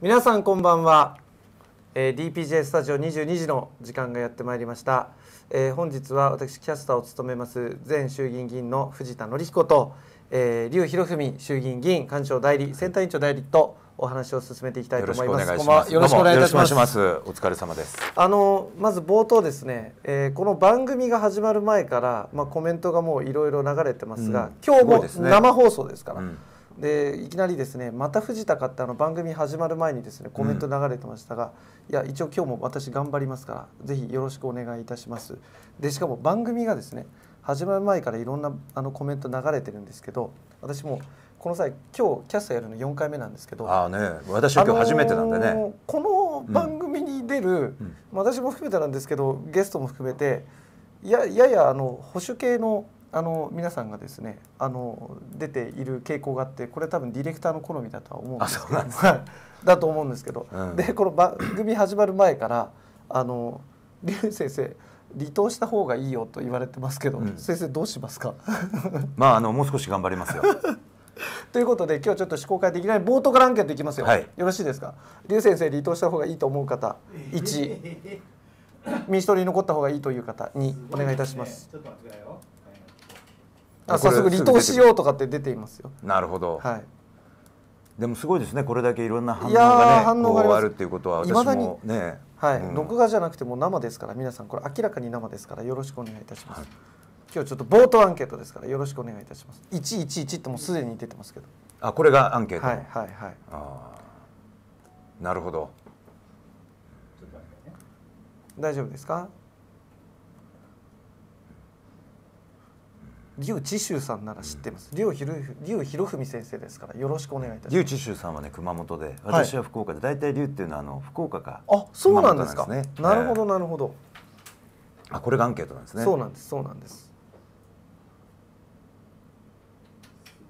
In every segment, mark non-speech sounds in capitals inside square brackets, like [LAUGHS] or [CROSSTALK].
皆さんこんばんは、えー、DPJ スタジオ22時の時間がやってまいりました、えー、本日は私キャスターを務めます前衆議院議員の藤田紀彦と、えー、劉博文衆議院議員幹事長代理選対委員長代理とお話を進めていきたいと思います。よろしくお願いいたします。お疲れ様です。あのまず冒頭ですね、えー、この番組が始まる前からまあコメントがもういろいろ流れてますが、うん、今日も生放送ですから。うでいきなりですね「また藤田か」ってあの番組始まる前にですねコメント流れてましたが、うん、いや一応今日も私頑張りますからぜひよろしくお願いいたしますでしかも番組がですね始まる前からいろんなあのコメント流れてるんですけど私もこの際今日キャストやるの4回目なんですけどああね私は今日初めてなんでね、あのー、この番組に出る、うん、私も含めてなんですけどゲストも含めてやややあの保守系のあの皆さんがですねあの出ている傾向があってこれ多分ディレクターの好みだとは思うんですけどだと思うんですけど、うん、でこの番組始まる前からあの龍先生離党した方がいいよと言われてますけど、うん、先生どうしますか [LAUGHS] まああのもう少し頑張りますよ。[LAUGHS] ということで今日ちょっと試行会できない冒頭からアンケートいきますよ、はい、よろしいですか龍先生離党した方がいいと思う方1民主党に残った方がいいという方2お願いいたします。すあ早速離党しようとかって出ていますよなるほど、はい、でもすごいですねこれだけいろんな反応がね応あるっていうことは私もねはい、うん、録画じゃなくても生ですから皆さんこれ明らかに生ですからよろしくお願いいたします、はい、今日ちょっと冒頭アンケートですからよろしくお願いいたします111ってもうすでに出てますけどあこれがアンケートはいはいはいあなるほど大丈夫ですか劉智秀さんなら知ってます。劉ひろ劉博文先生ですからよろしくお願いいたします。劉智秀さんはね熊本で、私は福岡で、はい、大体劉っていうのはあの福岡か、あ、そうなんですか。なるほどなるほど。あ、これがアンケートなんですね。そうなんですそうなんです。す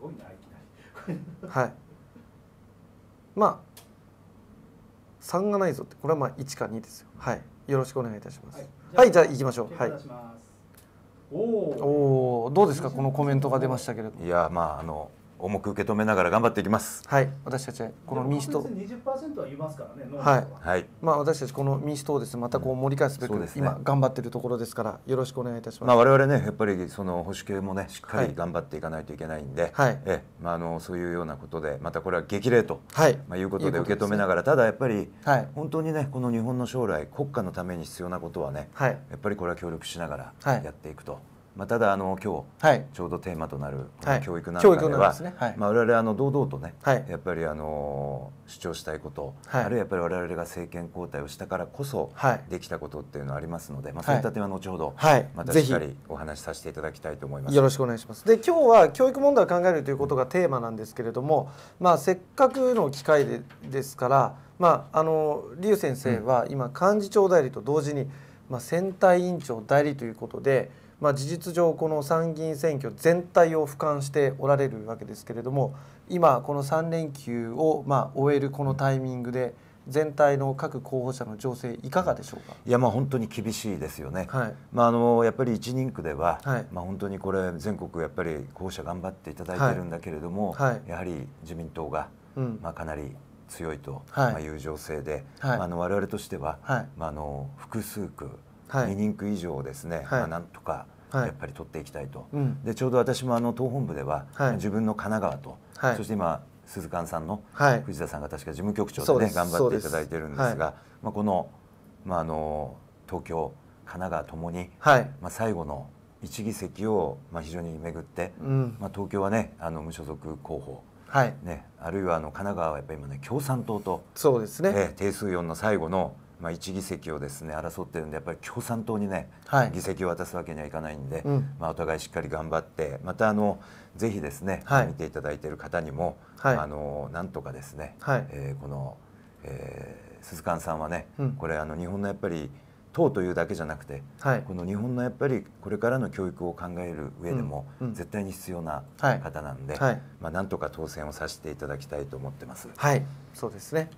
ごいなはい。まあ三がないぞってこれはまあ一か二ですよ。はい。よろしくお願いいたします。はい、じゃあ、行きましょう。はい。おおどうですかこのコメントが出ましたけれどいやまああの重く受け止めながら頑張っていきます。はい、私たちこの民主党、二十パーセントは言いますからね。はい。はい、まあ私たちこの民主党です、またこう盛り返すべく、うんね、今頑張っているところですからよろしくお願いいたします。まあ我々ねやっぱりその保守系もねしっかり頑張っていかないといけないんで、はい、えまああのそういうようなことでまたこれは激励と、はい、まあいうことで受け止めながら、ね、ただやっぱり、はい、本当にねこの日本の将来国家のために必要なことはね、はい、やっぱりこれは協力しながらやっていくと。はいまあ、ただあの今日、ちょうどテーマとなる教育なんでは、ねはい、まあ、我々あの堂々とね、はい、やっぱりあの主張したいこと、はい、あるいはやっぱり我々が政権交代をしたからこそできたことっていうのはありますので、まあ、そういった点は後ほどまたしっかりお話しさせていただきたいと思います。よろしくお願いしますで今日は教育問題を考えるということがテーマなんですけれども、まあ、せっかくの機会でですから、まあ、あの劉先生は今幹事長代理と同時に、まあ、選対委員長代理ということで。まあ、事実上この参議院選挙全体を俯瞰しておられるわけですけれども今この3連休をま終えるこのタイミングで全体の各候補者の情勢いかがでしょうかいやまあ本当に厳しいですよね、はい、まあ、あのやっぱり1人区では、はい、まあ、本当にこれ全国やっぱり候補者頑張っていただいてるんだけれども、はい、やはり自民党が、まあ、かなり強いという情勢で、はい、まあ、あの我々としては、まあ、あの複数区2人区以上ですね、まあ、なんとかやっぱり取っていきたいと、うん、でちょうど私もあの党本部では、自分の神奈川と、そして今鈴鹿さんの、藤田さんが確か事務局長で,、ね、頑張っていただいてるんですがまあ、この、まあ、あの東京神奈川ともに、まあ、最後の1議席を、まあ、非常に巡って、まあ、東京はねあの無所属候補はいね、あるいはあの神奈川はやっぱり今ね共産党とそうですね、定数4の最後のまあ、1議席をですね争ってるんでやっぱり共産党にね、はい、議席を渡すわけにはいかないんで、うん、まあ、お互いしっかり頑張ってまたあのぜひですね、はい、見ていただいている方にも、はい、あのなんとかですね、はい、えー、この、えー、鈴鹿さんはね、うん、これあの日本のやっぱり党というだけじゃなくて、はい、この日本のやっぱりこれからの教育を考える上でも絶対に必要な方なんで、まあ、なんとか当選をさせていただきたいと思ってます。はい、そうですね。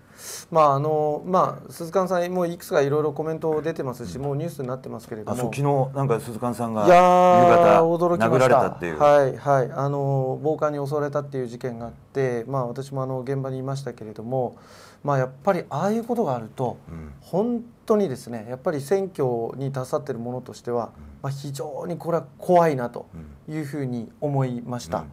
まああのまあ鈴鹿さんもういくつかいろいろコメント出てますし、もうニュースになってますけれども、昨日なんか鈴鹿さんが夕方驚きましたはいはいあの暴漢に襲われたっていう事件があって、まあ私もあの現場にいましたけれども、まあやっぱりああいうことがあると、うん、本当にですねやっぱり選挙にたさっているものとしては、まあ、非常にこれは怖いなというふうに思いました。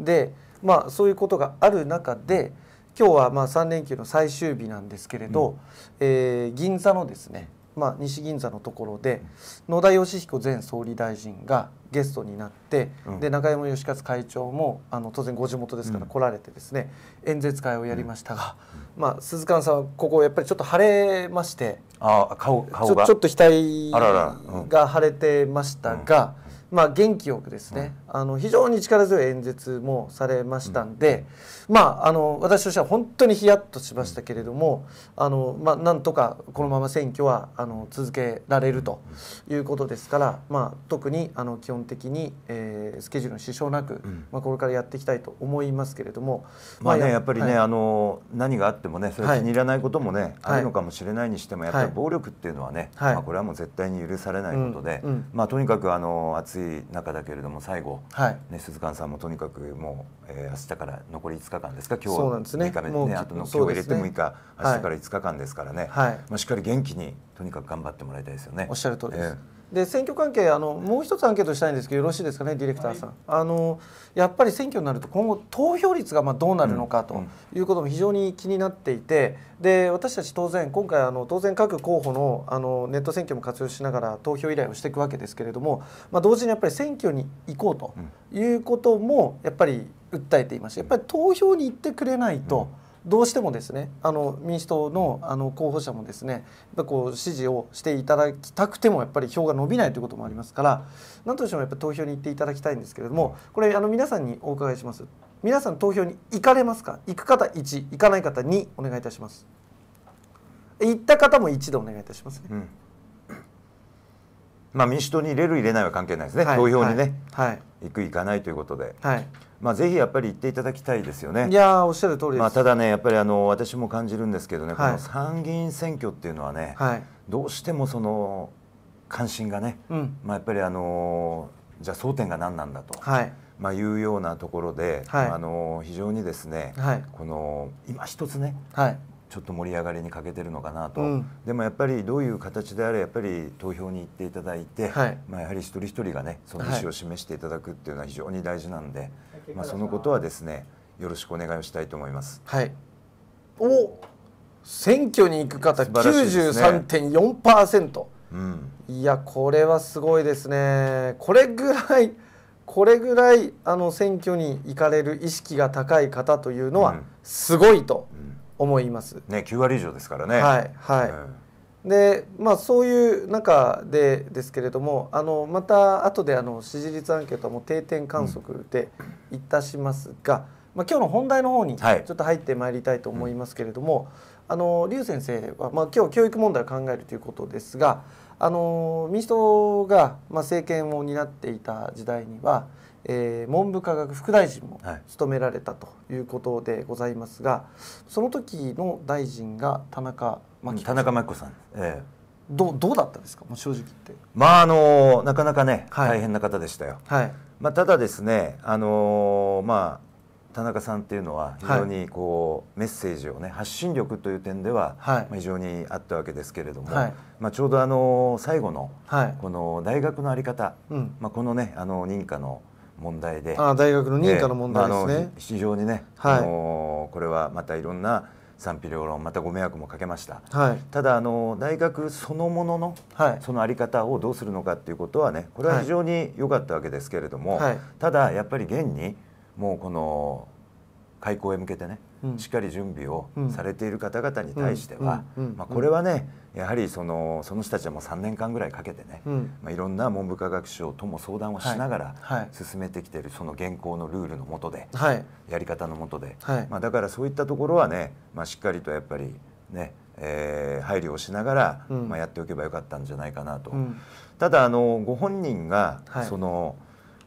で、まあ、そういうことがある中で今日はまあ3連休の最終日なんですけれど、うん、えー、銀座のですね、まあ、西銀座のところで野田佳彦前総理大臣がゲストになって、うん、で中山義勝会長もあの当然ご地元ですから来られてですね、うん、演説会をやりましたが、うん、まあ、鈴鹿さんはここやっぱりちょっと晴れましてあ顔顔がちょっと額が腫れてましたが、まあ元気よくですね、あの非常に力強い演説もされましたんで、うん、まああの私としては本当にヒヤッとしましたけれどもあの、まあ、なんとかこのまま選挙はあの続けられるということですから、まあ、特にあの基本的に、えー、スケジュールの支障なく、うん、まあ、これからやっていきたいと思いますけれども、まあね、まあ、やっぱりね、はい、あの何があってもねそれ気に入らないこともね、はい、あるのかもしれないにしてもやっぱり暴力っていうのはね、はい、まあ、これはもう絶対に許されないことで、うん、まあ、とにかくあの暑い中だけれども最後はい、ね、鈴鹿さんもとにかくもう、えー、明日から残り5日間ですか今日は6日目ねねあとの今日入れて6日、ね、明日から5日間ですからね、はい、まあ、しっかり元気にとにかく頑張ってもらいたいですよね。おっしゃる通りです、えーで選挙関係あのもう一つアンケートしたいんですけどよろしいですかねディレクターさん、はい、あのやっぱり選挙になると今後投票率がまどうなるのかということも非常に気になっていてで私たち当然今回あの当然各候補のあのネット選挙も活用しながら投票依頼をしていくわけですけれども、まあ、同時にやっぱり選挙に行こうということもやっぱり訴えていましてやっぱり投票に行ってくれないと。うんどうしてもですねあの民主党のあの候補者もですねこう支持をしていただきたくてもやっぱり票が伸びないということもありますから何としてもやっぱ投票に行っていただきたいんですけれどもこれあの皆さんにお伺いします皆さん投票に行かれますか行く方1行かない方2お願いいたします行った方も1でお願いいたします、ねうん、まあ、民主党に入れる入れないは関係ないですね、はい、投票にね、はい、行く行かないということで、はい、まあ、ぜひやっぱり言っていただきたいですよね。いやおっしゃる通りです、まあ、ただね、やっぱりあの私も感じるんですけどね、はい、この参議院選挙っていうのはね、はい、どうしてもその関心がね、うん、まあ、やっぱりあのじゃあ争点が何なんだと。はいまあ、いうようなところで、はい、あの非常にですね、はい、この今一つね、はい、ちょっと盛り上がりに欠けてるのかなと、うん、でもやっぱりどういう形であれやっぱり投票に行っていただいて、まあ、やはり一人一人がねその意思を示していただくっていうのは非常に大事なんで。まあ、そのことはですねよろしくお願いをしたいと思います。はい、お選挙に行く方93.4%、ねうん、いやこれはすごいですねこれぐらいこれぐらいあの選挙に行かれる意識が高い方というのはすごいと思います、うんうん、ね9割以上ですからねはいはい、うんでまあ、そういう中でですけれどもあのまた後であの支持率アンケートはも定点観測でいたしますが、うん、まあ、今日の本題の方にちょっと入ってまいりたいと思いますけれども、はい、あの劉先生は、まあ、今日教育問題を考えるということですがあの民主党が、まあ、政権を担っていた時代には、えー、文部科学副大臣も務められたということでございますが、はい、その時の大臣が田中真田中真紀子さん、ええ、どどうだったですかもう正直言ってまああのなかなかね、はい、大変な方でしたよ、はいまあ、ただですねあのー、まあ田中さんっていうのは非常にこう、メッセージをね発信力という点では、まあ、非常にあったわけですけれども、まあ、ちょうどあの最後の、この大学のあり方、うん、まあ、このねあの認可の問題であ大学の認可の問題ですね、非常にね、あのこれはまたいろんな賛否両論またご迷惑もかけました、はい、ただあの大学そのものの、はい、その在り方をどうするのかっていうことはねこれは非常に良かったわけですけれども、はい、ただやっぱり現にもうこの開校へ向けてねしっかり準備をされている方々に対しては、まあ、これはねやはりそのその人たちはもう3年間ぐらいかけてね、まあ、いろんな文部科学省とも相談をしながら進めてきているその現行のルールのもとで、やり方のもとで、まあ、だからそういったところはね、まあ、しっかりとやっぱりねえー、配慮をしながら、まあ、やっておけばよかったんじゃないかなと、ただあのご本人が、その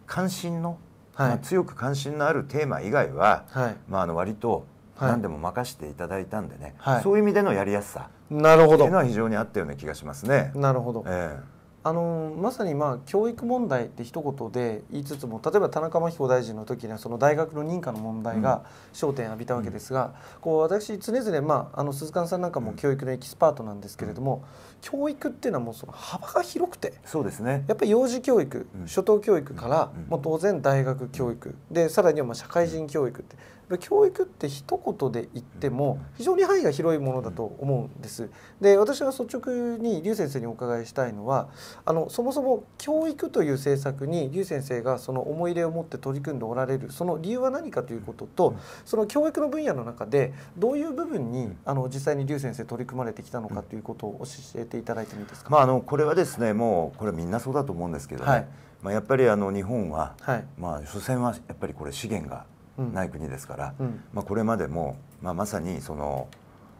関心の、まあ、強く関心のあるテーマ以外は、まあ、あの割と何でも任せていただいたんでね、はい、そういう意味でのやりやすさなるほどっていうのは非常にあったような気がしますね。なるほど、えーあのまさにまあ教育問題って一言で言いつつも例えば田中真彦大臣の時にはその大学の認可の問題が焦点を浴びたわけですが、うん、こう私常々、まあ、あの鈴鹿さんなんかも教育のエキスパートなんですけれども、うん、教育っていうのはもうその幅が広くてそうです、ね、やっぱり幼児教育、初等教育から、もう当然大学教育でさらにはまあ社会人教育って教育って一言で言っても非常に範囲が広いものだと思うんです。で私が率直に劉先生にお伺いしたいのはあのそもそも教育という政策に劉先生がその思い入れを持って取り組んでおられるその理由は何かということとその教育の分野の中でどういう部分にあの実際に劉先生取り組まれてきたのかということを教えていただいてもいいですか、まあ、あのこれはですねもうこれみんなそうだと思うんですけどね、はい、まあ、やっぱりあの日本は、はい、まあ所詮はやっぱりこれ資源がない国ですから、うん、まあ、これまでも、まあ、まさにその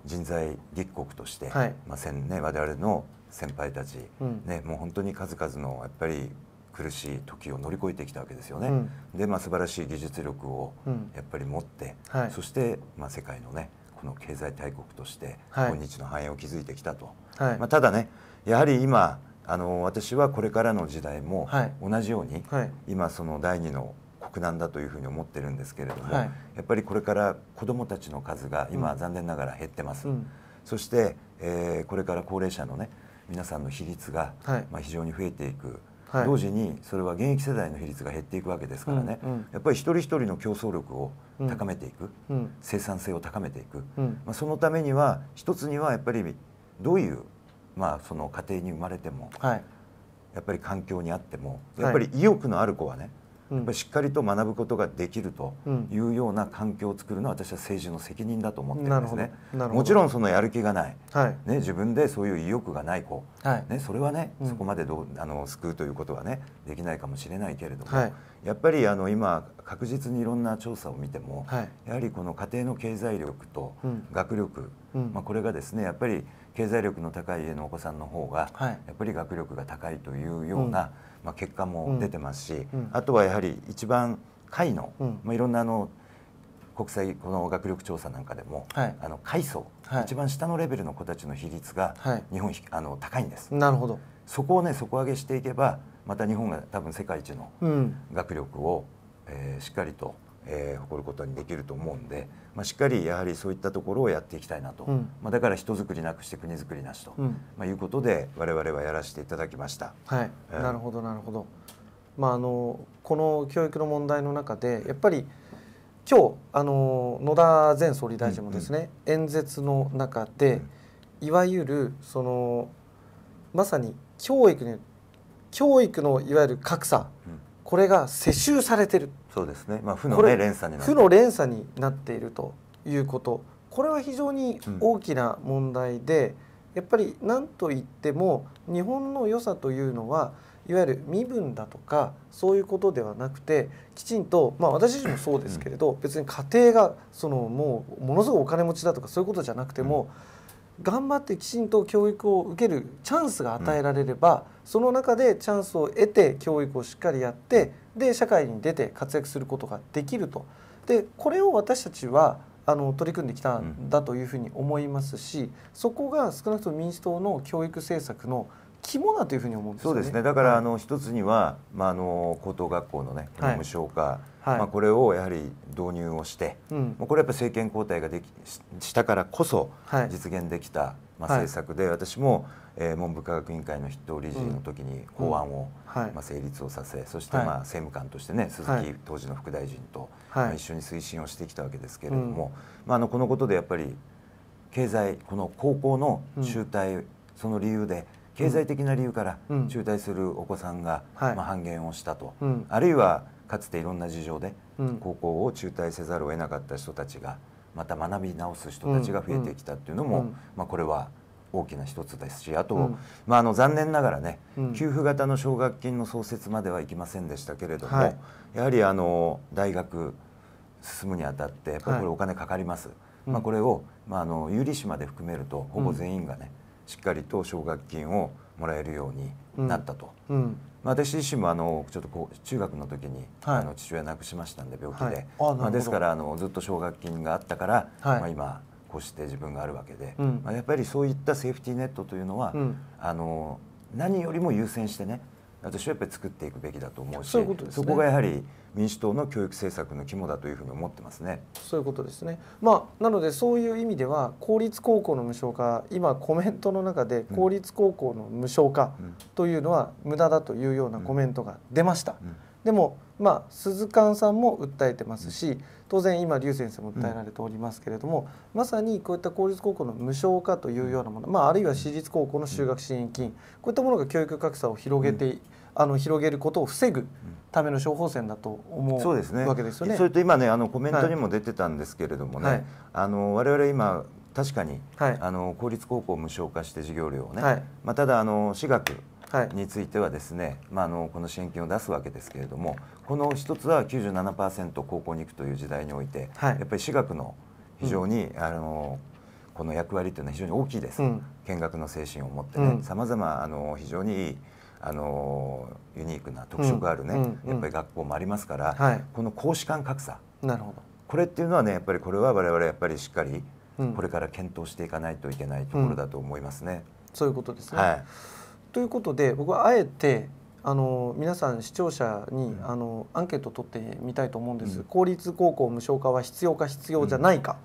人材立国として、はい、まあね、我々の先輩たち、うん、ね、もう本当に数々のやっぱり苦しい時を乗り越えてきたわけですよね。うん、で、まあ、素晴らしい技術力をやっぱり持って、はい、そして、まあ、世界のねこの経済大国として、今日の繁栄を築いてきたと、はい、まあ、ただねやはり今あの私はこれからの時代も同じように、今その第二の国難だというふうに思ってるんですけれども、はい、やっぱりこれから子どもたちの数が今、残念ながら減ってます、うん、そして、えー、これから高齢者のね皆さんの比率が、はい、まあ、非常に増えていく、はい、同時にそれは現役世代の比率が減っていくわけですからね、うんうん、やっぱり一人一人の競争力を高めていく、うん、生産性を高めていく、うん、まあ、そのためには一つにはやっぱりどういう、まあ、その家庭に生まれても、はい、やっぱり環境にあってもやっぱり意欲のある子はね、やっぱりしっかりと学ぶことができるというような環境を作るのは私は政治の責任だと思ってるんですね。もちろんそのやる気がない、はい、ね、自分でそういう意欲がない子、はい、ね、それはね、うん、そこまでどうあの救うということはねできないかもしれないけれども、はい、やっぱりあの今確実にいろんな調査を見ても、やはりこの家庭の経済力と学力、うん、まあ、これがですねやっぱり経済力の高い家のお子さんの方が、やっぱり学力が高いというような、うんまあ、結果も出てますし、あとはやはり一番下位の、まあ、いろんなあの国際この学力調査なんかでも、はい、あの階層、はい、一番下のレベルの子たちの比率が日本、はい、あの高いんです。なるほど。そこをね底上げしていけばまた日本が多分世界一の学力を、うん、えー、しっかりとえー、誇ることにできると思うんで、まあ、しっかりやはりそういったところをやっていきたいなと、うん、まあ、だから人づくりなくして国づくりなしと、うん、まあ、いうことで我々はやらせていただきました。はい、えー、なるほどなるほど、まあ、あのこの教育の問題の中でやっぱり今日あの野田前総理大臣もですね、うんうん、演説の中で、うん、いわゆるそのまさに教育に教育のいわゆる格差、これが世襲されてる。そうですね、まあ、負の、ね、連鎖に負の連鎖になっているということこれは非常に大きな問題で、うん、やっぱり何といっても日本の良さというのはいわゆる身分だとかそういうことではなくてきちんと、まあ、私自身もそうですけれど、うん、別に家庭がそのもうものすごくお金持ちだとかそういうことじゃなくても、うん、頑張ってきちんと教育を受けるチャンスが与えられれば、その中でチャンスを得て教育をしっかりやってで社会に出て活躍することができるとでこれを私たちはあの取り組んできたんだというふうに思いますし、うん、そこが少なくとも民主党の教育政策の肝だというふうに思うんです、ね、そうですね。だから、はい、あの一つにはまああの高等学校のね無償化、はい、まあこれをやはり導入をして、うん、もうこれやっぱ政権交代ができしたからこそ実現できた、まあ、政策で、私も、えー、文部科学委員会の筆頭理事の時に法案を、まあ、成立をさせそして、まあ、政務官としてね鈴木、当時の副大臣と、まあ、一緒に推進をしてきたわけですけれども、まあ、あのこのことでやっぱり経済この高校の中退、その理由で経済的な理由から中退するお子さんが、まあ、半減をしたと、あるいはかつていろんな事情で高校を中退せざるを得なかった人たちが、また学び直す人たちが増えてきたっていうのも、うんうん、まあ、これは大きな一つですしあと、うん、まあ、あの残念ながらね、給付型の奨学金の創設まではいきませんでしたけれども、はい、やはりあの大学進むにあたってやっぱりこれお金かかります、はい、まあ、これを、まあ、あの有利子まで含めるとほぼ全員がね、しっかりと奨学金をもらえるようになったと。私自身もあのちょっとこう中学の時に、あの父親亡くしましたんで病気で、はい、まあ、ですからあのずっと奨学金があったから、はい、まあ、今こうして自分があるわけで、うん、まあ、やっぱりそういったセーフティーネットというのは、うん、あの何よりも優先してね私はやっぱり作っていくべきだと思うし、ね、そこがやはり民主党の教育政策の肝だというふうに思ってますね。そういうことですね。まあ、なのでそういう意味では公立高校の無償化、今コメントの中で公立高校の無償化というのは無駄だというようなコメントが出ました。でもまあ、鈴鹿さんも訴えてますし当然今劉先生も訴えられておりますけれども、まさにこういった公立高校の無償化というようなもの、まあ、あるいは私立高校の就学支援金こういったものが教育格差を広げてあの広げることを防ぐための処方箋だと思うそうですねわけですよね。それと今ねあのコメントにも出てたんですけれどもね、はい、あの我々今確かに、はい、あの公立高校無償化して授業料をね、はい、まあ、ただあの私学についてはですね、まあ、あのこの支援金を出すわけですけれどもこの一つは97%高校に行くという時代において、やっぱり私学の非常に、うん、あのこの役割というのは非常に大きいです、うん、見学の精神を持ってねさまざま非常にいいあのユニークな特色あるね、やっぱり学校もありますから、はい、この公私間格差なるほどこれっていうのはねやっぱりこれは我々やっぱりしっかりこれから検討していかないといけないところだと思いますね。うんうん、そういうことですね、はい、ということで僕はあえてあの皆さん視聴者に、うん、あのアンケートを取ってみたいと思うんです、公立高校無償化は必要か必要じゃないか、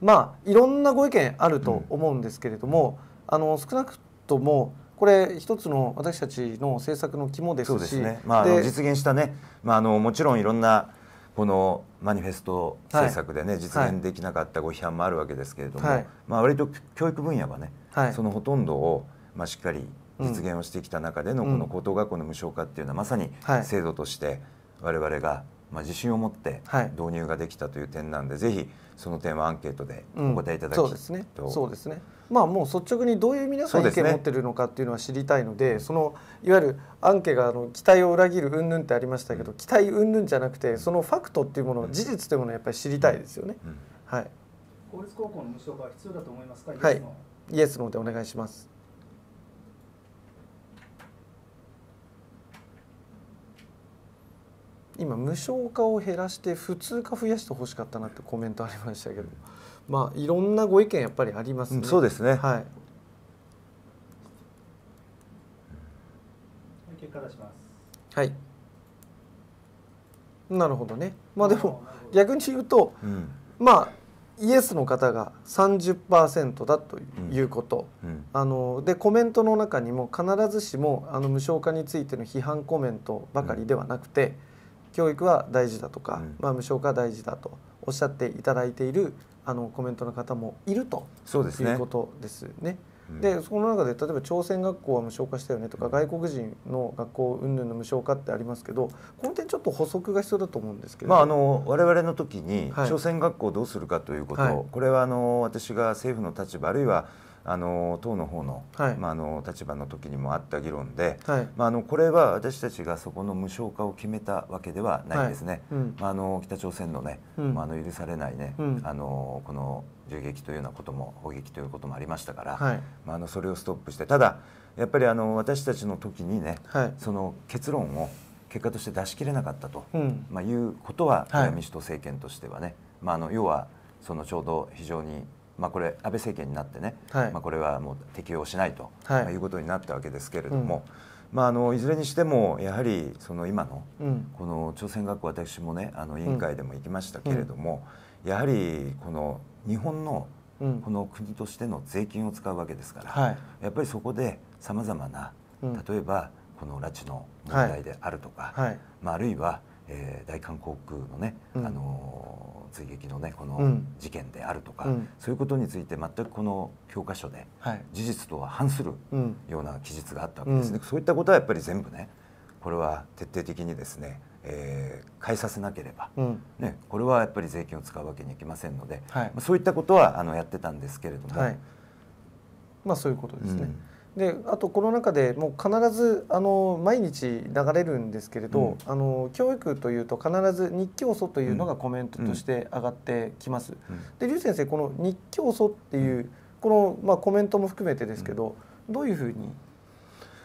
まあいろんなご意見あると思うんですけれども、あの少なくともこれ一つの私たちの政策の肝ですしそうですね、まあ、実現したね、まあ、あのもちろんいろんなこのマニフェスト政策でね、はい、実現できなかったご批判もあるわけですけれども、はい、まあ、割と教育分野はね、はい、そのほとんどを、まあ、しっかり実現をしてきた中でのこの高等学校の無償化っていうのはまさに制度として我々がまあ、自信を持って導入ができたという点なんで、はい、ぜひその点はアンケートでお答えいただきたいと、うん、そうですねまあもう率直にどういう皆さん意見を持ってるのかっていうのは知りたいので、ね、そのいわゆるアンケがあの期待を裏切る云々ってありましたけど、うん、期待云々じゃなくてそのファクトっていうもの、事実というものをやっぱり知りたいですよね、うん、はい公立高校の無償化は必要だと思いますか、はい、イエスのでお願いします今無償化を減らして普通化増やしてほしかったなってコメントありましたけどまあいろんなご意見やっぱりありますね、うん、そうですねはいはいなるほどねまあでも逆に言うと、うん、まあイエスの方が30%だということ、うんうん、あのでコメントの中にも必ずしもあの無償化についての批判コメントばかりではなくて、教育は大事だとか、うん、まあ、無償化は大事だとおっしゃっていただいているあのコメントの方もいるとそうです、ね、いうことですね。でその中で例えば朝鮮学校は無償化したよねとか外国人の学校云々の無償化ってありますけどこの点ちょっと補足が必要だと思うんですけど、まあ、あの我々の時に朝鮮学校どうするかということ、はい、これはあの私が政府の立場あるいはあの党の方の、はい、まあ、あの立場の時にもあった議論で、はい、まあ、あのこれは私たちがそこの無償化を決めたわけではないんですね、はいうん、まあ、あの北朝鮮のね、うん、まあ、あの許されないね、うん、あのこの銃撃というようなことも砲撃ということもありましたから、まあ、あのそれをストップしてただやっぱりあの私たちの時にね、その結論を結果として出し切れなかったと、まあ、いうことは、民主党政権としてはね、まあ、あの要はそのちょうど非常にまあ、これ安倍政権になってね、はい、まあ、これはもう適用しないと、はい、いうことになったわけですけれども、うん、まあ、あのいずれにしてもやはりその今のこの朝鮮学校私もねあの委員会でも行きましたけれども、うん、やはりこの日本のこの国としての税金を使うわけですから、はい、やっぱりそこでさまざまな例えばこの拉致の問題であるとか、まあ、あるいはえー、大韓航空のね、うん、あの追撃のねこの事件であるとか、うん、そういうことについて全くこの教科書で事実とは反するような記述があったわけですね、そういったことはやっぱり全部ねこれは徹底的にですねえー、変えさせなければ、うん、ね、これはやっぱり税金を使うわけにはいきませんので、はい、まあ、そういったことはあのやってたんですけれども、はい、まあ、そういうことですね。うんであとこの中でもう必ずあの毎日流れるんですけれど、うん、あの教育というと必ず日教祖というのがコメントとして上がってきます。うんうん、で劉先生この日教祖っていうこの、まあ、コメントも含めてですけど、どういうふうに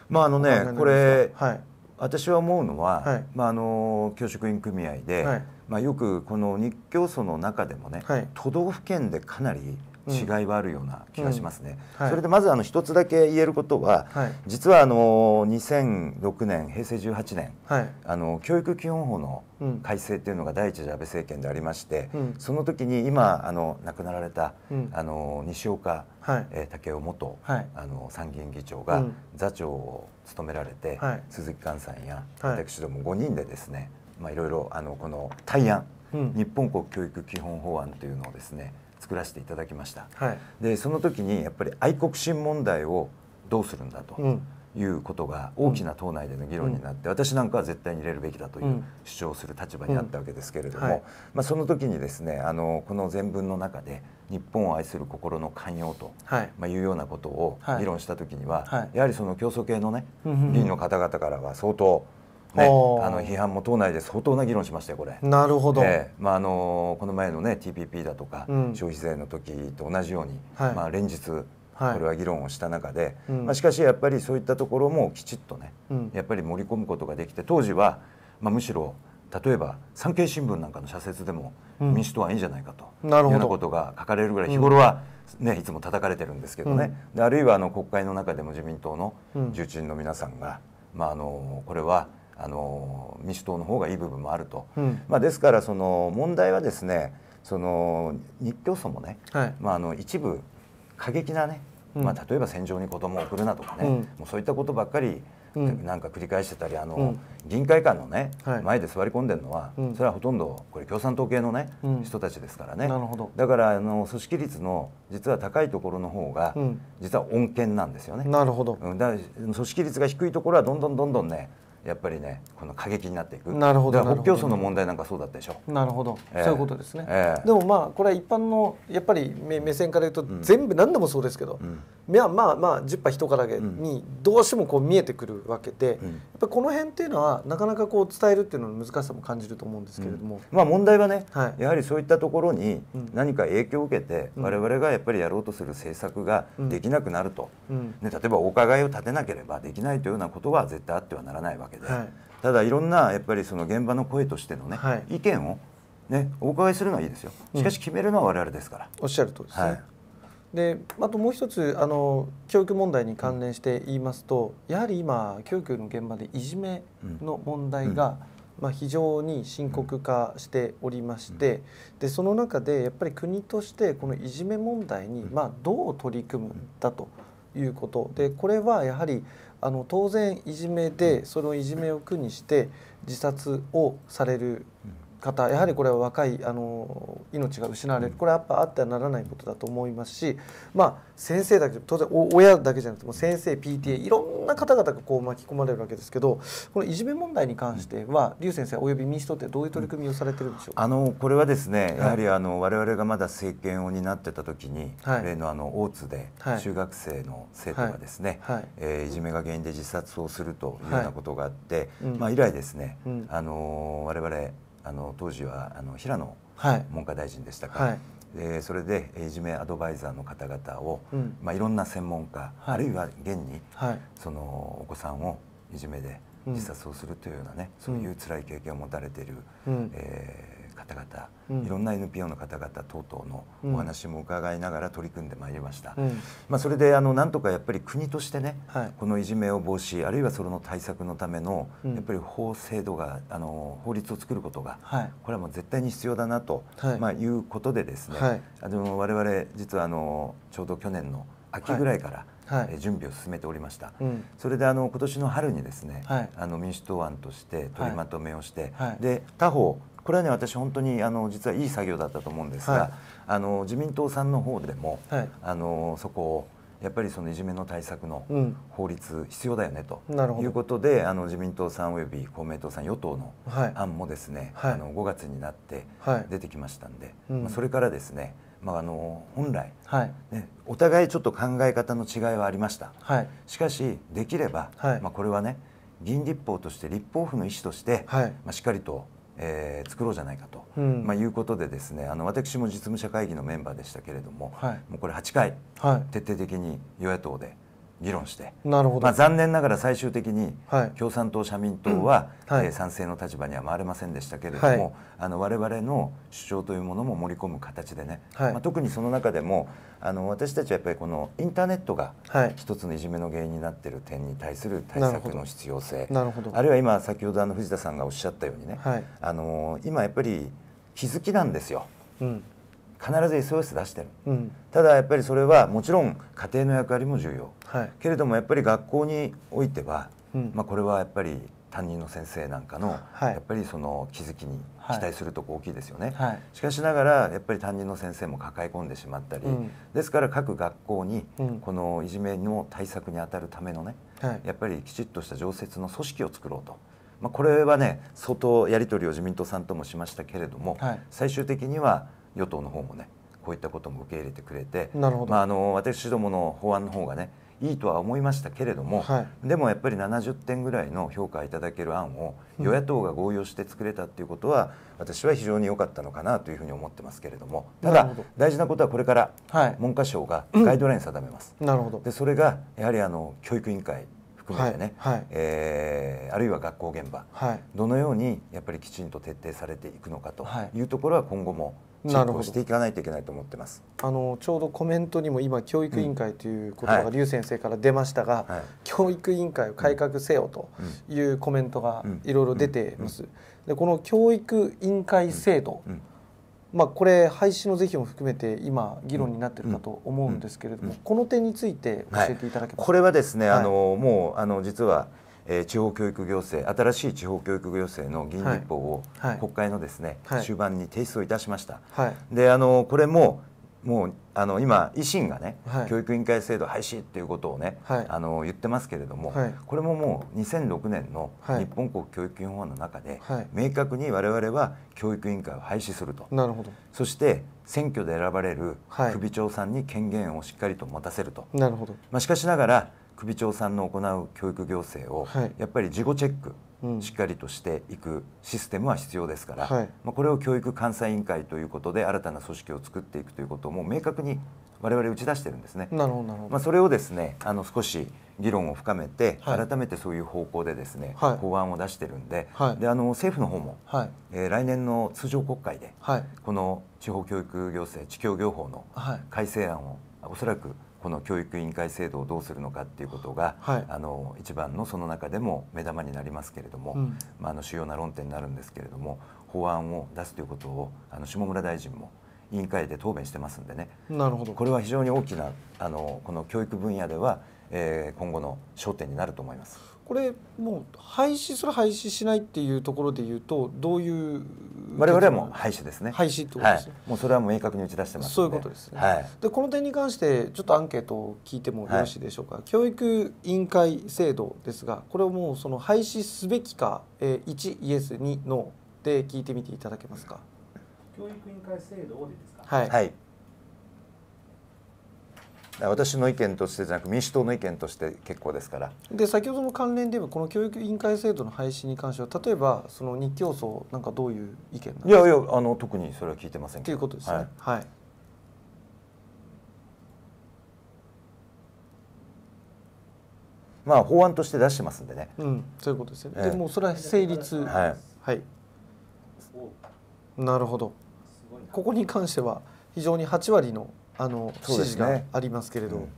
まああのねこれ、はい、私は思うのは、はい、まあ、あの教職員組合で、はい、まあ、よくこの日教祖の中でもね、都道府県でかなり違いはあるような気がしますね。うんはい、それでまずあの一つだけ言えることは、はい、実はあの2006年平成18年、はい、あの教育基本法の改正っていうのが第一次安倍政権でありまして、うん、その時に今あの亡くなられた、うん、あの西岡、武雄元、はい、あの参議院議長が座長を務められて、鈴木寛さんや私ども5人でですね、まあいろいろあのこの対案、日本国教育基本法案というのをですね作らせていただきました、はい、でその時にやっぱり愛国心問題をどうするんだと。いうことが大きな党内での議論になって、うん、私なんかは絶対に入れるべきだという主張する立場にあったわけですけれども、うんはい、まあ、その時にですねあのこの前文の中で日本を愛する心の寛容と、はい、まあ、いうようなことを議論した時には、はい、やはりその競争系のね、議員の方々からは相当ね、あの批判も党内で相当な議論しましたよこれ。なるほど、えー、まあ、あのこの前の、ね、TPP だとか、うん、消費税の時と同じように、はい、まあ、連日これは議論をした中で、うん、まあ、しかしやっぱりそういったところもきちっとね、うん、やっぱり盛り込むことができて当時は、まあ、むしろ例えば産経新聞なんかの社説でも民主党はいいんじゃないかと、うん、いうようなことが書かれるぐらい日頃は、ね、いつも叩かれてるんですけどね、あるいはあの国会の中でも自民党の重鎮の皆さんが、まあ、あのこれはあの民主党の方がいい部分もあると、うん、まあ、ですからその問題はですねその日教組もね、はい、まあ、あの一部過激なね、うん、まあ、例えば戦場に子供を送るなとかね、うん、もうそういったことばっかりなんか繰り返してたりあの、議員会館のね、はい、前で座り込んでるのは、それはほとんどこれ共産党系のね、人たちですからねなるほどだからあの組織率の実は高いところの方が、実は穏健なんですよねなるほどだ組織率が低いところはどんどんどんどんねやっぱりねこの過激になっていくなるほど北京層の問題なんかそうだったでしょなるほど、えー、そういうことですね、えー、でもまあこれは一般のやっぱり目線から言うと、全部何でもそうですけど、うん、まあまあまあ10波一からげにどうしてもこう見えてくるわけで、うん、やっぱこの辺っていうのはなかなかこう伝えるっていうのの難しさも感じると思うんですけれども、まあ問題はね、はい、やはりそういったところに何か影響を受けて、我々がやっぱりやろうとする政策ができなくなると、ね、例えばお伺いを立てなければできないというようなことは絶対あってはならないわけけで、はい、ただいろんなやっぱりその現場の声としてのね、はい、意見をねお伺いするのはいいですよしかし決めるのは我々ですから、うん、おっしゃるとですね、はい、であともう一つあの教育問題に関連して言いますとやはり今教育の現場でいじめの問題が、うんうんまあ、非常に深刻化しておりまして、でその中でやっぱり国としてこのいじめ問題に、まあ、どう取り組むんだということでこれはやはりあの当然いじめでそのいじめを苦にして自殺をされる方やはりこれは若いあの命が失われるこれはやっぱあってはならないことだと思いますし、まあ、先生だけ当然親だけじゃなくても先生 PTA いろんな方々がこう巻き込まれるわけですけどこのいじめ問題に関しては劉先生および民主党ってどういう取り組みをされてるんでしょうかあのこれはですねやはりあの、我々がまだ政権を担ってた時に、例のあの大津で中学生の生徒がですね、はいえいじめが原因で自殺をするというようなことがあって、まあ、以来ですね、うん、あの我々あの当時はあの平野文科大臣でしたから、はいえそれでいじめアドバイザーの方々を、うん、まあ、いろんな専門家、はい、あるいは現に、はい、そのお子さんをいじめで自殺をするというようなね、うん、そういう辛い経験を持たれている、うん、えー方々、うん、いろんな NPO の方々等々のお話も伺いながら取り組んでまいりました、うん、まあ、それであのなんとかやっぱり国としてね、はい、このいじめを防止あるいはその対策のための、やっぱり法制度があの法律を作ることが、はい、これはもう絶対に必要だなと、はい、まあ、いうことでですね、はい、あの我々実はあのちょうど去年の秋ぐらいから、はい、準備を進めておりました、うん、それであの今年の春にですね、はい、あの民主党案として取りまとめをして、はい、で他方これはね私本当にあの実はいい作業だったと思うんですが、はい、あの自民党さんの方でも、はい、あのそこをやっぱりそのいじめの対策の法律必要だよねと、うん、いうことであの自民党さんおよび公明党さん与党の案もですね、はい、あの5月になって出てきましたんで、うん、まあ、それからですねまあ、あの本来、はいね、お互いちょっと考え方の違いはありました、はい、しかしできれば、はい、まあ、これはね議員立法として立法府の意思として、はいまあ、しっかりとえー、作ろうじゃないかと、うん、まあ、いうことでですねあの私も実務者会議のメンバーでしたけれどもはい、もうこれ8回、徹底的に与野党で議論して、なるほどまあ、残念ながら最終的に共産党、社民党は、はい、えー、賛成の立場には回れませんでしたけれども、はい、あの我々の主張というものも盛り込む形でね、はい、まあ、特にその中でもあの私たちはやっぱりこのインターネットが一つのいじめの原因になっている点に対する対策の必要性なるほどあるいは今先ほどあの藤田さんがおっしゃったようにね、あの今やっぱり気づきなんですよ。うん必ず SOS 出してる、うん、ただやっぱりそれはもちろん家庭の役割も重要、はい、けれどもやっぱり学校においては、うん、まあ、これはやっぱり担任の先生なんかの、はい、やっぱりその気づきに期待するとこ大きいですよね、はい、しかしながらやっぱり担任の先生も抱え込んでしまったり、うん、ですから各学校にこのいじめの対策にあたるためのね、やっぱりきちっとした常設の組織を作ろうと。まあ、これはね相当やり取りを自民党さんともしましたけれども、最終的には与党の方もねこういったことも受け入れてくれてまあ、あの私どもの法案の方がねいいとは思いましたけれども、はい、でもやっぱり70点ぐらいの評価いただける案を与野党が合意をして作れたっていうことは、うん、私は非常に良かったのかなというふうに思ってますけれどもただ大事なことはこれから文科省がガイドライン定めます。はいうん、なるほどでそれがやはりあの教育委員会含めてね、はいはい、えー、あるいは学校現場、はい、どのようにやっぱりきちんと徹底されていくのかというところは今後もチェしていかないといけないと思ってますあのちょうどコメントにも今教育委員会という言葉が劉先生から出ましたが、うんはい、教育委員会を改革せよというコメントがいろいろ出てます。でこの教育委員会制度、まあ、これ廃止の是非も含めて今議論になってるかと思うんですけれども、この点について教えていただけますか、はい、これはですね、はい、あのもうあの実はえー、地方教育行政新しい地方教育行政の議員立法を国会のですね、終盤に提出をいたしました。であのこれももうあの今維新がね、はい、教育委員会制度廃止っていうことをね、はい、あの言ってますけれども、はい、これももう2006年の日本国教育基本法の中で、明確に我々は教育委員会を廃止するとなるほどそして選挙で選ばれる首長さんに権限をしっかりと持たせると、なるほどまあ、しかしながら首長さんの行う教育行政を、はい、やっぱり事後チェックしっかりとしていくシステムは必要ですから、はい、まあ、これを教育監査委員会ということで新たな組織を作っていくということをもう明確に我々打ち出してるんですね。なるほどまあ、それをですねあの少し議論を深めて、はい、改めてそういう方向でですね、はい、法案を出してるんで,、であの政府の方も、はい、えー、来年の通常国会で、この地方教育行政地教業法の改正案をおそらくこの教育委員会制度をどうするのかっていうことが、はい、あの一番のその中でも目玉になりますけれども、うん、まあ、あの主要な論点になるんですけれども法案を出すということをあの下村大臣も委員会で答弁してますんでねなるほどこれは非常に大きなあのこの教育分野では、えー、今後の焦点になると思います。これもう廃止する廃止しないっていうところで言うとどういうわ我々はもう廃止ですね廃止ってことですね、はい、もうそれはもう明確に打ち出してますそういうことですね、はい、でこの点に関してちょっとアンケートを聞いてもよろしいでしょうか、はい、教育委員会制度ですがこれをもうその廃止すべきか、えー、1イエス2ノーで聞いてみていただけますか教育委員会制度をですかはい、はい私の意見としてじゃなく民主党の意見として結構ですからで先ほどの関連で言えばこの教育委員会制度の廃止に関しては例えばその日教組なんかどういう意見なんですかいやいやあの特にそれは聞いてませんということですねはい、はい、まあ法案として出してますんでねうんそういうことですよね、えー、でもそれは成立はい、はい、なるほどここに関しては非常に8割のあの、ね、指示がありますけれど。うん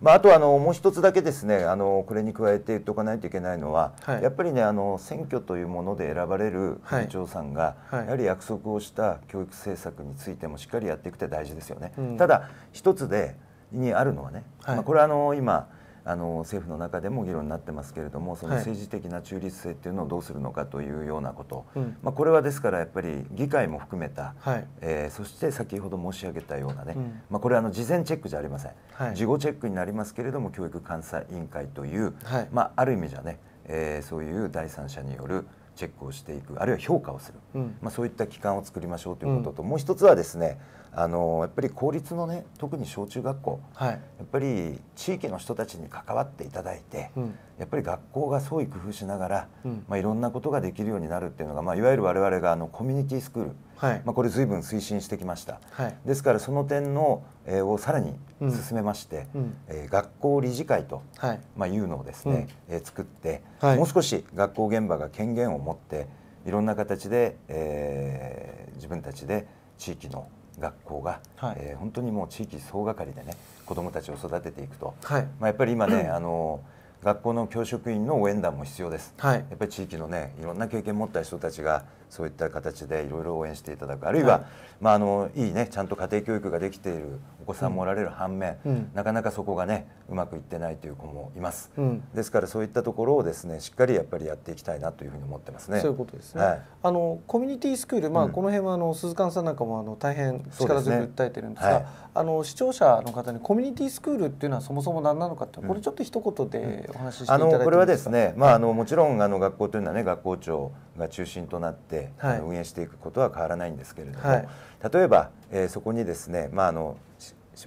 まあ、あとあのもう一つだけですねあのこれに加えて言っておかないといけないのは、はい、やっぱりねあの選挙というもので選ばれる議長さんが、はいやはり約束をした教育政策についてもしっかりやっていくって大事ですよね。うん、ただ一つでにあるのはね、まあ、これはあの今あの政府の中でも議論になってますけれどもその政治的な中立性というのをどうするのかというようなこと、はい、まあ、これはですからやっぱり議会も含めた、はい、えー、そして先ほど申し上げたようなね、うん、まあ、これはあの事前チェックじゃありません、はい、事後チェックになりますけれども教育監査委員会という、まあ、ある意味じゃね、えー、そういう第三者によるチェックをしていくあるいは評価をする、うん、まあ、そういった機関を作りましょうということと、うん、もう一つはですねあのやっぱり公立のね特に小中学校、はい、やっぱり地域の人たちに関わっていただいて、うん、やっぱり学校が創意工夫しながら、うん、まあ、いろんなことができるようになるっていうのが、まあ、いわゆる我々があのコミュニティスクール、はい、まあ、これ随分推進してきました、はい、ですからその点の、えー、をさらに進めまして、うん、えー、学校理事会と、はいまあ、いうのをですね、うん、えー、作って、はい、もう少し学校現場が権限を持っていろんな形で、えー、自分たちで地域の学校が、はい、えー、本当にもう地域総がかりでね子どもたちを育てていくと、はい、まあ、やっぱり今ね、[CLEARS THROAT] あの学校の教職員の応援団も必要です、はい、やっぱり地域のねいろんな経験を持った人たちがそういった形でいろいろ応援していただくあるいは、はいまあ、あのいいねちゃんと家庭教育ができているお子さんもおられる反面、うん、なかなかそこがねうまくいってないという子もいます、うん、ですからそういったところをですねしっかりやっぱりやっていきたいなというふうに思ってますねそういうことですね、はい、あのコミュニティスクールまあ、この辺はあの鈴鹿さんなんかもあの大変力強く訴えてるんですが、ねはい、あの視聴者の方にコミュニティスクールっていうのはそもそも何なのかってこれちょっと一言であのこれはですね、まあ、あのもちろんあの学校というのはね学校長が中心となって、はい、運営していくことは変わらないんですけれども、はい、例えば、えー、そこにですね、まあ、あの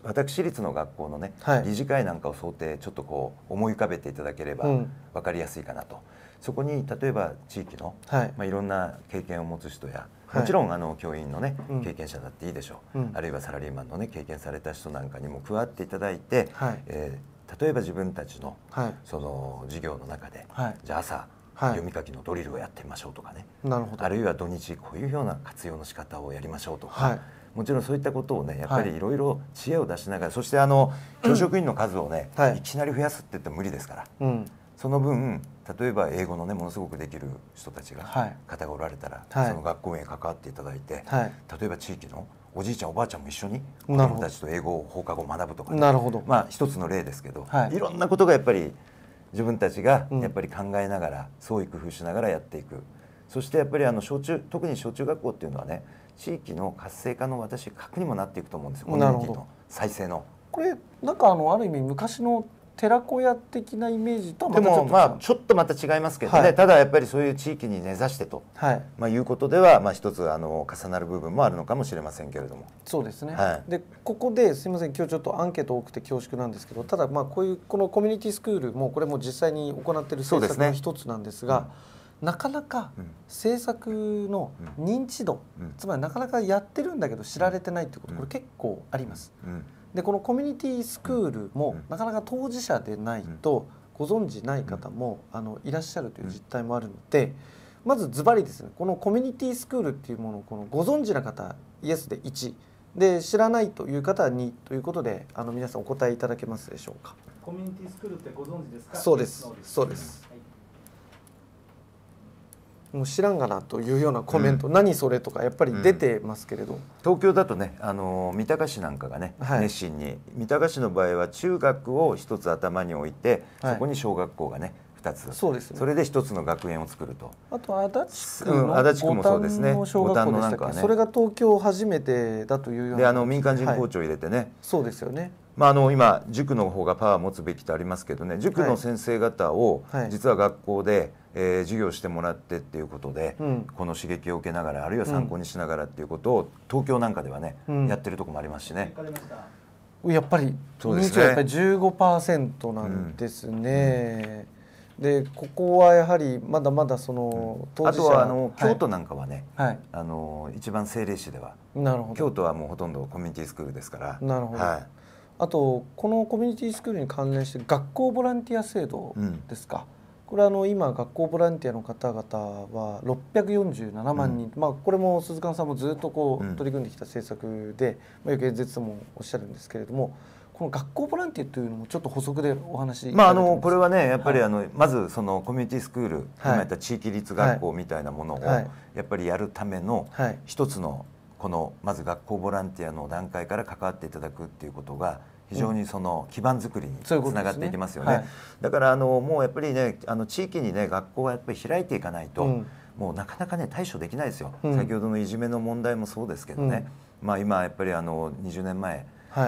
私立の学校のね、はい、理事会なんかを想定ちょっとこう思い浮かべていただければ分かりやすいかなと、うん、そこに例えば地域の、はい、まあ、いろんな経験を持つ人やもちろんあの教員のね、経験者だっていいでしょう、うん、あるいはサラリーマンのね経験された人なんかにも加わっていただいて、はい、えー例えば自分たちの、その授業の中で、はい、じゃあ朝、はい、読み書きのドリルをやってみましょうとかねなるほどあるいは土日こういうような活用の仕方をやりましょうとか、もちろんそういったことをねやっぱりいろいろ知恵を出しながら、そしてあの教職員の数をね、い、きなり増やすって言っても無理ですから、うん、その分例えば英語のねものすごくできる人たちが、方がおられたら、その学校へ関わっていただいて、例えば地域のおじいちゃんおばあちゃんも一緒に子供たちと英語を放課後学ぶとか、ね、なるほどまあ一つの例ですけど、はい、いろんなことがやっぱり自分たちがやっぱり考えながら、創意工夫しながらやっていくそしてやっぱりあの小中特に小中学校っていうのはね地域の活性化の私核にもなっていくと思うんですよコミュニティの再生の。これなんかあのある意味昔の寺子屋的なイメージとまでもまあちょっとまた違いますけどね、はい、ただやっぱりそういう地域に根ざしてと、はいまあ、いうことでは、まあ、一つあの重なる部分もあるのかもしれませんけれどもそうですね、はい、でここですみません今日ちょっとアンケート多くて恐縮なんですけどただまあこういうこのコミュニティスクールもこれも実際に行っている政策の一つなんですが。なかなか政策の認知度、うん、つまりなかなかやってるんだけど知られてないってこと、これ結構あります、うんでこのコミュニティスクールもなかなか当事者でないとご存じない方もあのいらっしゃるという実態もあるのでまずズバリですねこのコミュニティスクールっていうものをこのご存知な方イエスで1で知らないという方は2ということであの皆さんお答えいただけますでしょうか。コミュニティスクールってご存知ですかそうですそうです、はいもう知らんがなというようなコメント、うん、何それとかやっぱり出てますけれど、うん、東京だとねあの三鷹市なんかがね、はい、熱心に三鷹市の場合は中学を一つ頭に置いて、そこに小学校がね2つそうです、ね、それで1つの学園を作るとあと足立区の五反野小学校でしたっけ、ね、それが東京初めてだというようなであの民間人校長入れてね、はい、そうですよねまあ、あの今塾の方がパワー持つべきとありますけどね塾の先生方を実は学校で、えー、授業してもらってっていうことで、うん、この刺激を受けながらあるいは参考にしながらっていうことを東京なんかではね、うん、やってるとこもありますしね。やっぱりそうですね。やっぱり15%なんですね。うん、でここはやはりまだまだその、当事者あとはあの、京都なんかはね、はい、あの一番政令市ではなるほど京都はもうほとんどコミュニティスクールですからなるほど、はいあとこのコミュニティスクールに関連して学校ボランティア制度ですか、うん、これあの今学校ボランティアの方々は647万人、うん、まあ、これも鈴鹿さんもずっとこう取り組んできた政策で、まあ、よく演説もおっしゃるんですけれどもこの学校ボランティアというのもちょっと補足でお話まああのこれはねやっぱりあの、はい、まずそのコミュニティスクール、今やった地域立学校みたいなものを、やっぱりやるための一つのこのまず学校ボランティアの段階から関わっていただくっていうことが非常にその基盤づくりにつながっていきますよね。ううねはい、だからあのもうやっぱりねあの地域にね学校はやっぱり開いていかないと、うん、もうなかなかね対処できないですよ、うん、先ほどのいじめの問題もそうですけどね、うん、まあ今やっぱりあの20年前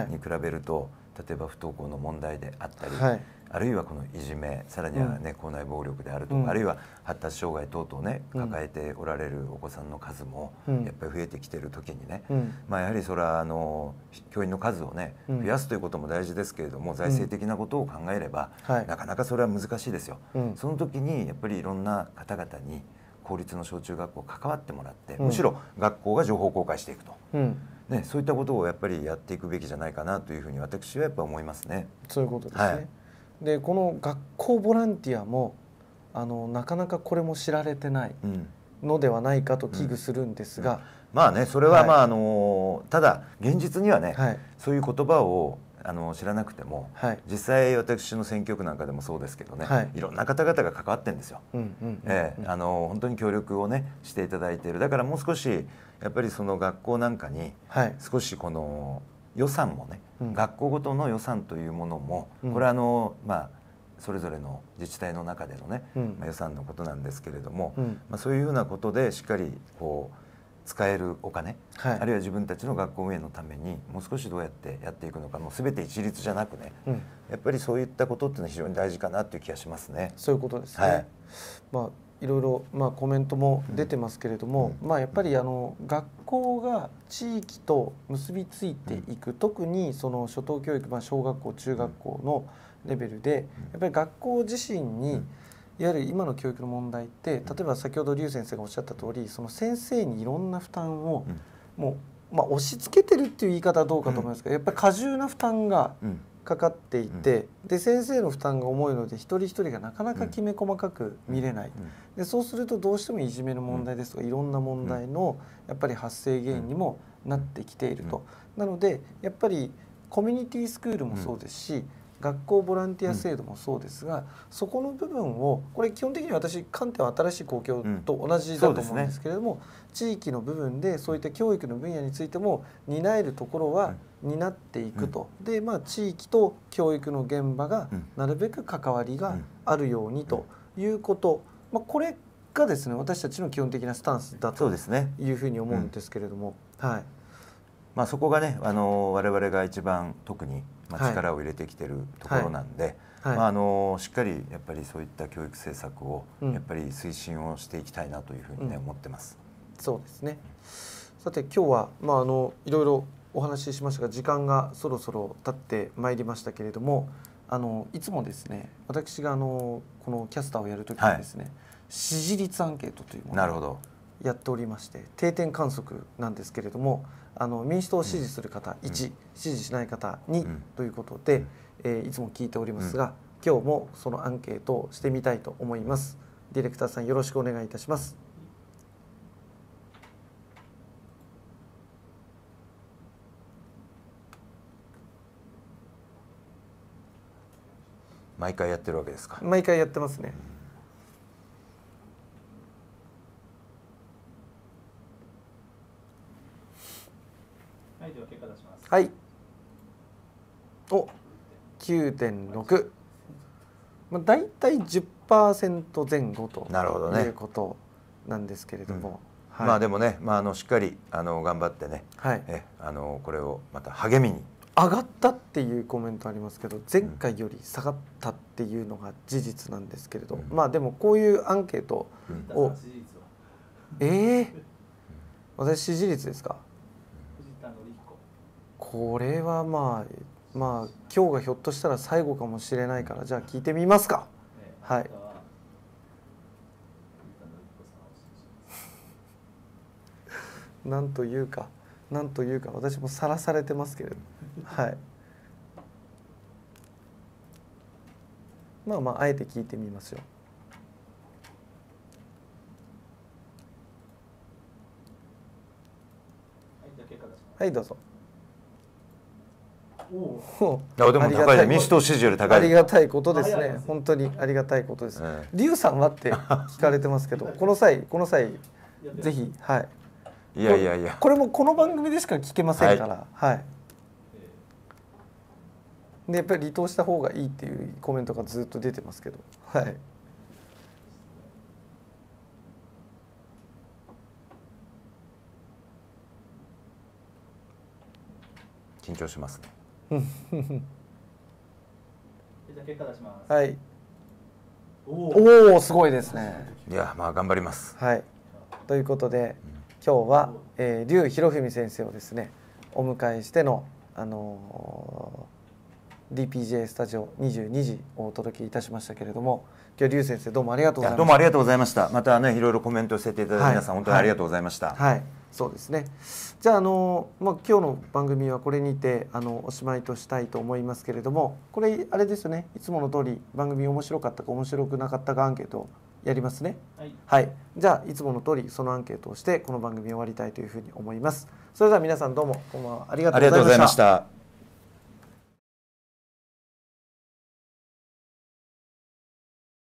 に比べると、はい、例えば不登校の問題であったり。はいあるいはこのいじめさらにはね、校内暴力であるとか、あるいは発達障害等々ね抱えておられるお子さんの数もやっぱり増えてきている時にね、まあ、やはりそれはあの教員の数をね増やすということも大事ですけれども、財政的なことを考えれば、なかなかそれは難しいですよ。その時にやっぱりいろんな方々に公立の小中学校関わってもらって、むしろ学校が情報公開していくと、うん、ね、そういったことをやっぱりやっていくべきじゃないかなというふうに私はやっぱ思いますね。そういうことですね、はいでこの学校ボランティアもあのなかなかこれも知られてないのではないかと危惧するんですが、うんうん、まあねそれはまあ、はい、あのただ現実にはね、はい、そういう言葉をあの知らなくても、はい、実際私の選挙区なんかでもそうですけどね、はい、いろんな方々が関わってんですよ。あの本当に協力をねしていただいているだからもう少しやっぱりその学校なんかに少しこの、予算もね、うん、学校ごとの予算というものも、うん、これはあの、まあ、それぞれの自治体の中でのね、うん、まあ、予算のことなんですけれども、まあ、そういうふうなことでしっかりこう使えるお金、はい、あるいは自分たちの学校運営のためにもう少しどうやってやっていくのかもう全て一律じゃなくね、うん、やっぱりそういったことっていうのは非常に大事かなという気がしますね。そういうことですね、はい、まあいろいろまあコメントも出てますけれども、まあやっぱりあの学校が地域と結びついていく、特にその初等教育、まあ、小学校中学校のレベルでやっぱり学校自身に、いわゆる今の教育の問題って例えば先ほど劉先生がおっしゃった通りその先生にいろんな負担をもう、まあ、押し付けてるっていう言い方はどうかと思いますけど、やっぱり過重な負担がかかっていて、うん、で先生の負担が重いので一人一人がなかなかきめ細かく見れない、でそうするとどうしてもいじめの問題ですとか、いろんな問題のやっぱり発生原因にもなってきていると。なのでやっぱりコミュニティスクールもそうですし、学校ボランティア制度もそうですが、うん、そこの部分をこれ基本的に私観点は新しい公共と同じだと思うんですけれども、うんね、地域の部分でそういった教育の分野についても担えるところは担っていくと、うん、でまあ地域と教育の現場がなるべく関わりがあるようにということ、まあ、これがですね私たちの基本的なスタンスだというふうに思うんですけれども。ね、はいまあ、そこがね、あの我々が一番特にまあ、力を入れてきてるところなんで、はい、まあ、あのしっかりやっぱりそういった教育政策をやっぱり推進をしていきたいなというふうにね、思ってます。そうですねさて今日は、まあ、あのいろいろお話ししましたが時間がそろそろ経ってまいりましたけれどもあのいつもですね私があのこのキャスターをやるときにですね、はい、支持率アンケートというものをやっておりまして定点観測なんですけれどもあの民主党を支持する方1、支持しない方2、ということで、えー、いつも聞いておりますが、今日もそのアンケートをしてみたいと思います。ディレクターさんよろしくお願いいたします。毎回やってるわけですか毎回やってますね、まはいお9.6まあ、大体10%前後となるほど、ね、いうことなんですけれども、うんはい、まあでもね、まあ、あのしっかりあの頑張ってね、はい、えあのこれをまた励みに上がったっていうコメントありますけど前回より下がったっていうのが事実なんですけれど、うん、まあでもこういうアンケートを、うん、ええー、私支持率ですかこれはまあまあ今日がひょっとしたら最後かもしれないからじゃあ聞いてみますか、はいなんというかなんというか私もさらされてますけれどはいまあまああえて聞いてみますよはいどうぞでも高いね民主党支持より高いありがたいことですね本当にありがたいことです劉、さんはって聞かれてますけどこの際 [LAUGHS] この際ぜひはいいやいやいやこれもこの番組でしか聞けませんからはいでやっぱり離党した方がいいっていうコメントがずっと出てますけどはい緊張しますねじゃあ結果出します。はい。おおすごいですね。いやまあ頑張ります。はい。ということで、今日は、えー、劉博文先生をですねお迎えしてのあのー、DPJ スタジオ22時をお届けいたしましたけれども。今日劉先生どうもありがとうございました。どうもありがとうございました。またねいろいろコメントをしていただいて、皆さん、はい、本当にありがとうございました。はい、はいそうですねじゃああの、まあ、今日の番組はこれにてあのおしまいとしたいと思いますけれどもこれあれですよねいつもの通り番組面白かったか面白くなかったかアンケートやりますね、はい、はい、じゃあいつもの通りそのアンケートをしてこの番組終わりたいというふうに思いますそれでは皆さんどうもこんばんはありがとうございました